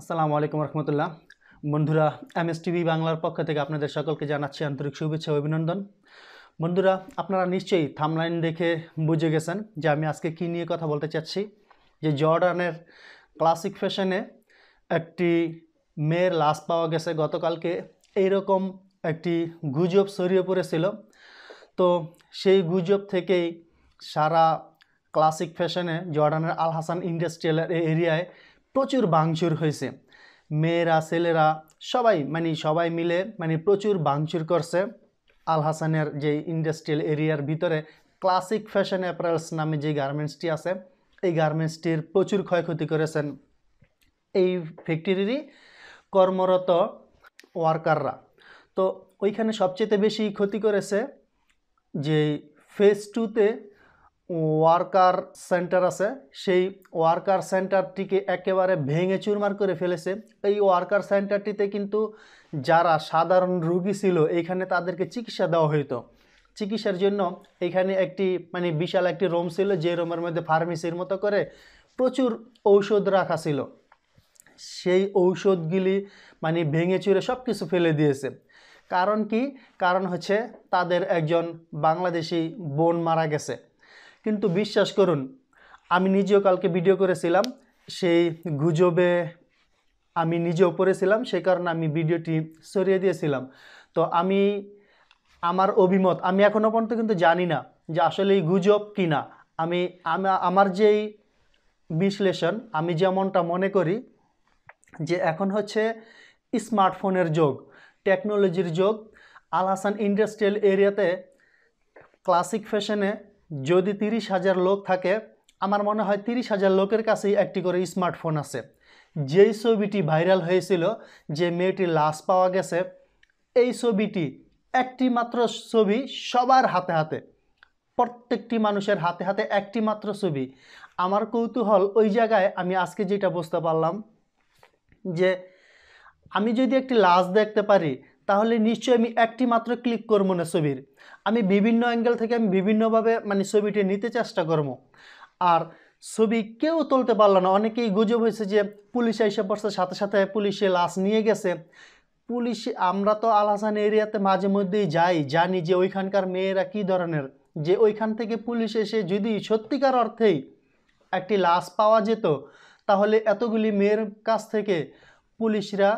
আসসালামু আলাইকুম রহমতুল্লাহ বন্ধুরা এম এস টিভি বাংলার পক্ষ থেকে আপনাদের সকলকে জানাচ্ছি আন্তরিক শুভেচ্ছা অভিনন্দন বন্ধুরা আপনারা নিশ্চয়ই থামলাইন দেখে বুঝে গেছেন যে আমি আজকে কি নিয়ে কথা বলতে চাচ্ছি যে জর্ডানের ক্লাসিক ফ্যাশনে একটি মেয়ের লাশ পাওয়া গেছে গতকালকে এইরকম একটি গুজব ছড়িয়ে পড়েছিল তো সেই গুজব থেকেই সারা ক্লাসিক ফ্যাশনে জর্ডানের আল হাসান ইন্ডাস্ট্রিয়াল এরিয়ায় প্রচুর ভাঙচুর হয়েছে মেয়েরা ছেলেরা সবাই মানে সবাই মিলে মানে প্রচুর ভাঙচুর করছে আল হাসানের যে ইন্ডাস্ট্রিয়াল এরিয়ার ভিতরে ক্লাসিক ফ্যাশন অ্যাপারেলস নামে যে গার্মেন্টসটি আছে এই গার্মেন্টসটির প্রচুর ক্ষয়ক্ষতি করেছেন এই ফ্যাক্টরিরই কর্মরত ওয়ার্কাররা তো ওইখানে সবচেয়ে বেশি ক্ষতি করেছে যে ফেস টুতে ওয়ার্কার সেন্টার আছে সেই ওয়ার্কার সেন্টারটিকে একেবারে ভেঙে চুরমার করে ফেলেছে এই ওয়ার্কার সেন্টারটিতে কিন্তু যারা সাধারণ রুগী ছিল এইখানে তাদেরকে চিকিৎসা দেওয়া হইতো চিকিৎসার জন্য এখানে একটি মানে বিশাল একটি রুম ছিল যে রুমের মধ্যে ফার্মেসির মতো করে প্রচুর ঔষধ রাখা ছিল সেই ঔষধগুলি মানে ভেঙে চুরে সব কিছু ফেলে দিয়েছে কারণ কি কারণ হচ্ছে তাদের একজন বাংলাদেশি বোন মারা গেছে কিন্তু বিশ্বাস করুন আমি নিজেও কালকে ভিডিও করেছিলাম সেই গুজবে আমি নিজেও পড়েছিলাম সেই কারণে আমি ভিডিওটি সরিয়ে দিয়েছিলাম তো আমি আমার অভিমত আমি এখনও পর্যন্ত কিন্তু জানি না যে আসলে এই গুজব কি না আমি আমার যেই বিশ্লেষণ আমি যেমনটা মনে করি যে এখন হচ্ছে স্মার্টফোনের যোগ টেকনোলজির যোগ আল হাসান ইন্ডাস্ট্রিয়াল এরিয়াতে ক্লাসিক ফ্যাশনে যদি তিরিশ হাজার লোক থাকে আমার মনে হয় তিরিশ হাজার লোকের কাছেই একটি করে স্মার্টফোন আছে যেই ছবিটি ভাইরাল হয়েছিল যে মেয়েটির লাশ পাওয়া গেছে এই ছবিটি একটি মাত্র ছবি সবার হাতে হাতে প্রত্যেকটি মানুষের হাতে হাতে একটি মাত্র ছবি আমার কৌতূহল ওই জায়গায় আমি আজকে যেটা বুঝতে পারলাম যে আমি যদি একটি লাশ দেখতে পারি তাহলে নিশ্চয়ই আমি একটি মাত্র ক্লিক করবো না ছবির আমি বিভিন্ন অ্যাঙ্গেল থেকে আমি বিভিন্নভাবে মানে ছবিটি নিতে চেষ্টা করবো আর ছবি কেউ তুলতে পারল না অনেকেই গুজব হয়েছে যে পুলিশ এসে পড়ছে সাথে সাথে পুলিশে লাশ নিয়ে গেছে পুলিশ আমরা তো আলহাসান এরিয়াতে মাঝে মধ্যেই যাই জানি যে ওইখানকার মেয়েরা কি ধরনের যে ওইখান থেকে পুলিশ এসে যদি সত্যিকার অর্থেই একটি লাশ পাওয়া যেত তাহলে এতগুলি মেয়ের কাছ থেকে পুলিশরা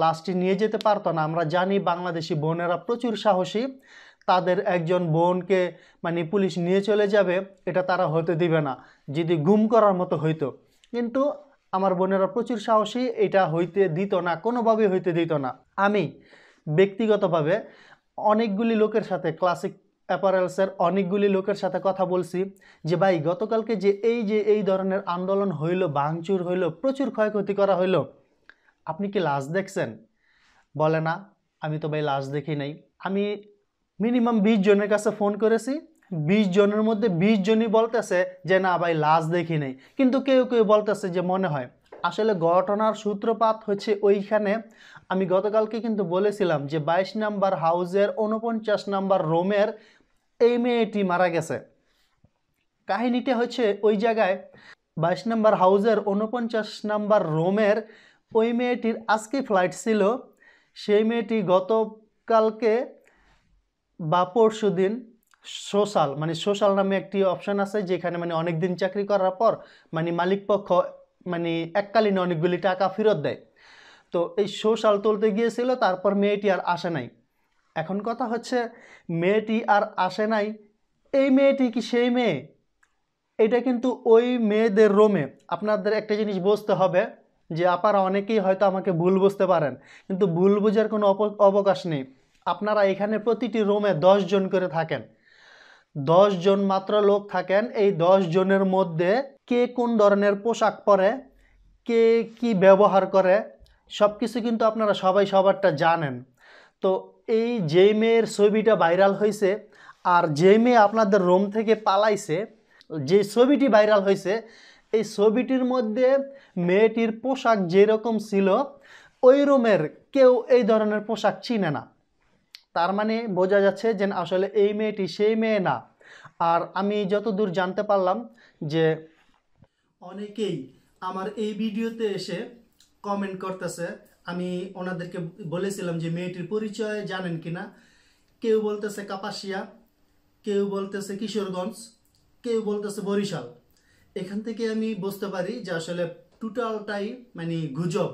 লাস্টে নিয়ে যেতে পারতো না আমরা জানি বাংলাদেশি বোনেরা প্রচুর সাহসী তাদের একজন বোনকে মানে পুলিশ নিয়ে চলে যাবে এটা তারা হতে দিবে না যদি গুম করার মতো হইতো কিন্তু আমার বোনেরা প্রচুর সাহসী এটা হইতে দিত না কোনোভাবে হইতে দিত না আমি ব্যক্তিগতভাবে অনেকগুলি লোকের সাথে ক্লাসিক অ্যাপারেলসের অনেকগুলি লোকের সাথে কথা বলছি যে ভাই গতকালকে যে এই যে এই ধরনের আন্দোলন হইল ভাঙচুর হইল প্রচুর ক্ষয়ক্ষতি করা হইলো আপনি কি লাশ দেখছেন বলে না আমি তো ভাই লাশ দেখি নাই আমি মিনিমাম বিশ জনের কাছে ফোন করেছি বিশ জনের মধ্যে বিশ জনই বলতেছে যে না ভাই লাশ দেখি নাই কিন্তু কেউ কেউ বলতেছে যে মনে হয় আসলে ঘটনার সূত্রপাত হচ্ছে ওইখানে আমি গতকালকে কিন্তু বলেছিলাম যে ২২ নাম্বার হাউজের উনপঞ্চাশ নাম্বার রোমের এই মেয়েটি মারা গেছে কাহিনীটা হচ্ছে ওই জায়গায় বাইশ নাম্বার হাউজের উনপঞ্চাশ নাম্বার রোমের ওই মেয়েটির আজকে ফ্লাইট ছিল সেই মেয়েটি গতকালকে বা পরশু দিন সোশ্যাল মানে সোশ্যাল নামে একটি অপশান আছে যেখানে মানে অনেক দিন চাকরি করার পর মানে মালিকপক্ষ মানে এককালীন অনেকগুলি টাকা ফেরত দেয় তো এই সোশ্যাল তুলতে গিয়েছিল তারপর মেয়েটি আর আসে নাই এখন কথা হচ্ছে মেয়েটি আর আসে নাই এই মেয়েটি কি সেই মেয়ে এটা কিন্তু ওই মেয়েদের রোমে আপনাদের একটা জিনিস বুঝতে হবে যে আপনারা অনেকেই হয়তো আমাকে ভুল বুঝতে পারেন কিন্তু ভুল বুঝার কোনো অবকাশ নেই আপনারা এখানে প্রতিটি রুমে জন করে থাকেন জন মাত্র লোক থাকেন এই জনের মধ্যে কে কোন ধরনের পোশাক পরে কে কি ব্যবহার করে সব কিছু কিন্তু আপনারা সবাই সবারটা জানেন তো এই যে মেয়ের ছবিটা ভাইরাল হয়েছে আর যে মেয়ে আপনাদের রোম থেকে পালাইছে যে ছবিটি ভাইরাল হয়েছে এই ছবিটির মধ্যে মেয়েটির পোশাক যেরকম ছিল ওই রুমের কেউ এই ধরনের পোশাক চিনে না তার মানে বোঝা যাচ্ছে যে আসলে এই মেয়েটি সেই মেয়ে না আর আমি যতদূর জানতে পারলাম যে অনেকেই আমার এই ভিডিওতে এসে কমেন্ট করতেছে আমি ওনাদেরকে বলেছিলাম যে মেয়েটির পরিচয় জানেন কি না কেউ বলতেছে কাপাসিয়া কেউ বলতেছে কিশোরগঞ্জ কেউ বলতেছে বরিশাল এখান থেকে আমি বুঝতে পারি যে আসলে টোটালটাই মানে গুজব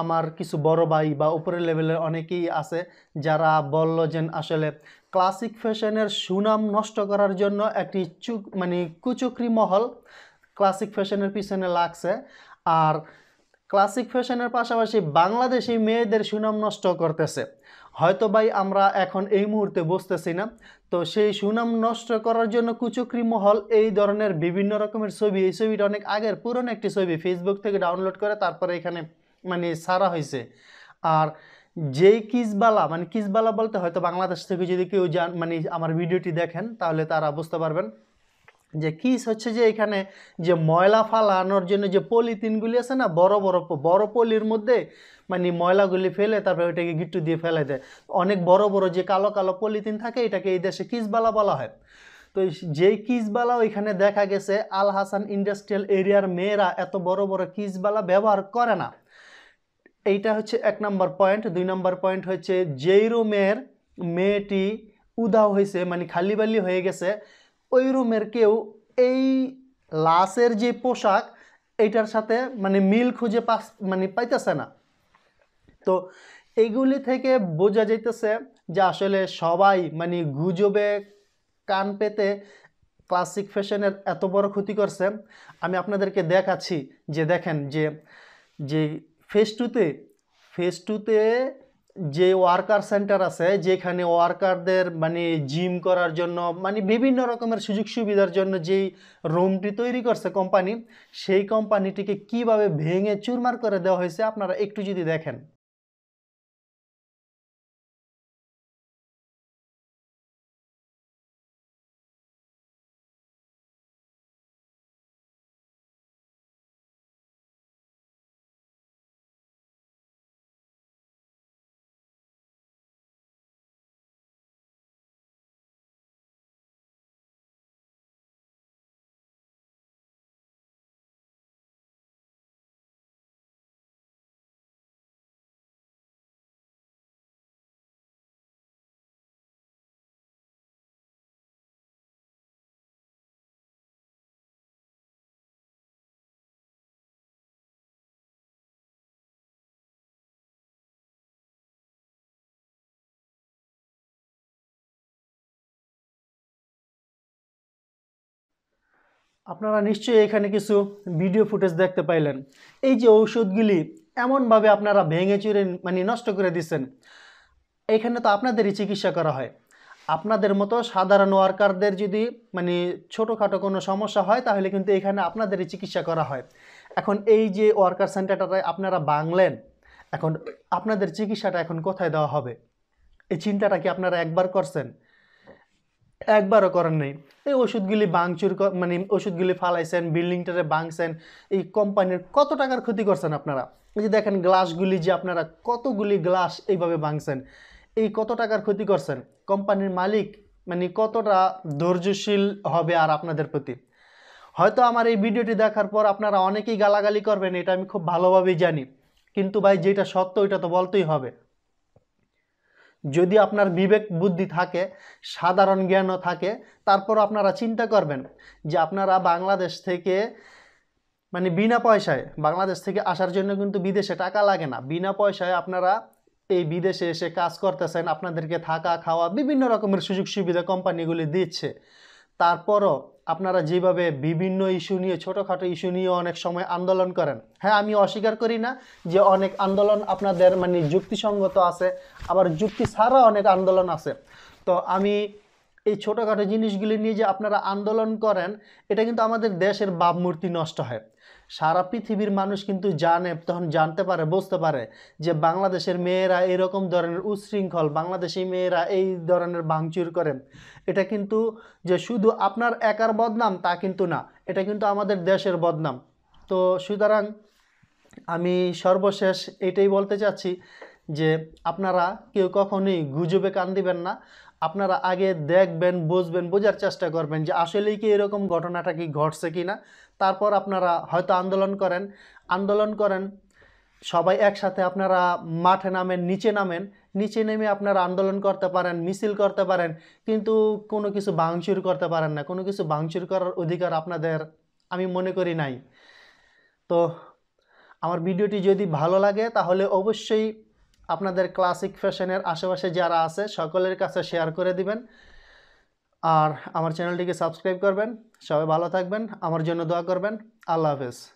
আমার কিছু বড় ভাই বা উপরের লেভেলের অনেকেই আছে যারা বলল যে আসলে ক্লাসিক ফ্যাশনের সুনাম নষ্ট করার জন্য একটি চুক মানে কুচুকরি মহল ক্লাসিক ফ্যাশনের পিছনে লাগছে আর ক্লাসিক ফ্যাশনের পাশাপাশি বাংলাদেশি মেয়েদের সুনাম নষ্ট করতেছে হয়তো ভাই আমরা এখন এই মুহূর্তে বসতেছি না তো সেই সুনাম নষ্ট করার জন্য কুচক্রি মহল এই ধরনের বিভিন্ন রকমের ছবি এই ছবিটা অনেক আগের পুরনো একটি ছবি ফেসবুক থেকে ডাউনলোড করে তারপরে এখানে মানে সারা হয়েছে আর যেই কিসবালা মানে কিসবালা বলতে হয়তো বাংলাদেশ থেকে যদি কেউ যান মানে আমার ভিডিওটি দেখেন তাহলে তারা বুঝতে পারবেন যে কিস হচ্ছে যে এখানে যে ময়লা ফালানোর জন্য যে পলিথিনগুলি আছে না বড় বড় বড় পলির মধ্যে মানে ময়লাগুলি ফেলে তারপরে ওইটাকে গিট্টু দিয়ে ফেলে দেয় অনেক বড় বড় যে কালো কালো পলিথিন থাকে এটাকে এই দেশে কিসবালা বলা হয় তো যেই কিসবালা ওইখানে দেখা গেছে আল হাসান ইন্ডাস্ট্রিয়াল এরিয়ার মেয়েরা এত বড় বড় কিসবালা ব্যবহার করে না এইটা হচ্ছে এক নম্বর পয়েন্ট দুই নম্বর পয়েন্ট হচ্ছে যেই রুমের মেয়েটি উদাও হয়েছে মানে খালি বালি হয়ে গেছে ওই রুমের কেউ এই লাশের যে পোশাক এইটার সাথে মানে মিল খুঁজে পাস মানে পাইতেছে না তো এইগুলি থেকে বোঝা যাইতেছে যে আসলে সবাই মানে গুজবে কান পেতে ক্লাসিক ফ্যাশনের এত বড় ক্ষতি করছে আমি আপনাদেরকে দেখাচ্ছি যে দেখেন যে যে ফেস টুতে ফেস টুতে যে ওয়ার্কার সেন্টার আছে যেখানে ওয়ার্কারদের মানে জিম করার জন্য মানে বিভিন্ন রকমের সুযোগ সুবিধার জন্য যেই রুমটি তৈরি করছে কোম্পানি সেই কোম্পানিটিকে কিভাবে ভেঙে চুরমার করে দেওয়া হয়েছে আপনারা একটু যদি দেখেন আপনারা নিশ্চয়ই এখানে কিছু ভিডিও ফুটেজ দেখতে পাইলেন এই যে ঔষধগুলি এমনভাবে আপনারা ভেঙে চুরে মানে নষ্ট করে দিচ্ছেন এখানে তো আপনাদেরই চিকিৎসা করা হয় আপনাদের মতো সাধারণ ওয়ার্কারদের যদি মানে ছোটোখাটো কোনো সমস্যা হয় তাহলে কিন্তু এখানে আপনাদেরই চিকিৎসা করা হয় এখন এই যে ওয়ার্কার সেন্টারটা আপনারা বাংলেন এখন আপনাদের চিকিৎসাটা এখন কোথায় দেওয়া হবে এই চিন্তাটা কি আপনারা একবার করছেন একবারও করেন নাই এই ওষুধগুলি বাংচুর মানে ওষুধগুলি ফালাইছেন বিল্ডিংটারে ভাঙছেন এই কোম্পানির কত টাকার ক্ষতি করছেন আপনারা এই যে দেখেন গ্লাসগুলি যে আপনারা কতগুলি গ্লাস এইভাবে ভাঙছেন এই কত টাকার ক্ষতি করছেন কোম্পানির মালিক মানে কতটা ধৈর্যশীল হবে আর আপনাদের প্রতি হয়তো আমার এই ভিডিওটি দেখার পর আপনারা অনেকেই গালাগালি করবেন এটা আমি খুব ভালোভাবেই জানি কিন্তু ভাই যেটা সত্য ওইটা তো বলতেই হবে যদি আপনার বিবেক বুদ্ধি থাকে সাধারণ জ্ঞানও থাকে তারপর আপনারা চিন্তা করবেন যে আপনারা বাংলাদেশ থেকে মানে বিনা পয়সায় বাংলাদেশ থেকে আসার জন্য কিন্তু বিদেশে টাকা লাগে না বিনা পয়সায় আপনারা এই বিদেশে এসে কাজ করতেছেন আপনাদেরকে থাকা খাওয়া বিভিন্ন রকমের সুযোগ সুবিধা কোম্পানিগুলি দিচ্ছে তারপরও আপনারা যেভাবে বিভিন্ন ইস্যু নিয়ে ছোটোখাটো ইস্যু নিয়ে অনেক সময় আন্দোলন করেন হ্যাঁ আমি অস্বীকার করি না যে অনেক আন্দোলন আপনাদের মানে যুক্তিসঙ্গত আছে আবার যুক্তি ছাড়া অনেক আন্দোলন আছে তো আমি এই ছোটোখাটো জিনিসগুলি নিয়ে যে আপনারা আন্দোলন করেন এটা কিন্তু আমাদের দেশের ভাবমূর্তি নষ্ট হয় সারা পৃথিবীর মানুষ কিন্তু জানে তখন জানতে পারে বুঝতে পারে যে বাংলাদেশের মেয়েরা এরকম ধরনের উচ্ছৃঙ্খল বাংলাদেশি মেয়েরা এই ধরনের ভাঙচুর করেন এটা কিন্তু যে শুধু আপনার একার বদনাম তা কিন্তু না এটা কিন্তু আমাদের দেশের বদনাম তো সুতরাং আমি সর্বশেষ এটাই বলতে চাচ্ছি যে আপনারা কেউ কখনোই গুজবে কান দিবেন না আপনারা আগে দেখবেন বুঝবেন বোঝার চেষ্টা করবেন যে আসলেই কি এরকম ঘটনাটা কি ঘটছে কি না তারপর আপনারা হয়তো আন্দোলন করেন আন্দোলন করেন সবাই একসাথে আপনারা মাঠে নামেন নিচে নামেন নিচে নেমে আপনারা আন্দোলন করতে পারেন মিছিল করতে পারেন কিন্তু কোনো কিছু ভাঙচুর করতে পারেন না কোনো কিছু ভাঙচুর করার অধিকার আপনাদের আমি মনে করি নাই তো আমার ভিডিওটি যদি ভালো লাগে তাহলে অবশ্যই আপনাদের ক্লাসিক ফ্যাশনের আশেপাশে যারা আছে সকলের কাছে শেয়ার করে দিবেন আর আমার চ্যানেলটিকে সাবস্ক্রাইব করবেন সবাই ভালো থাকবেন আমার জন্য দোয়া করবেন আল্লাহ হাফেজ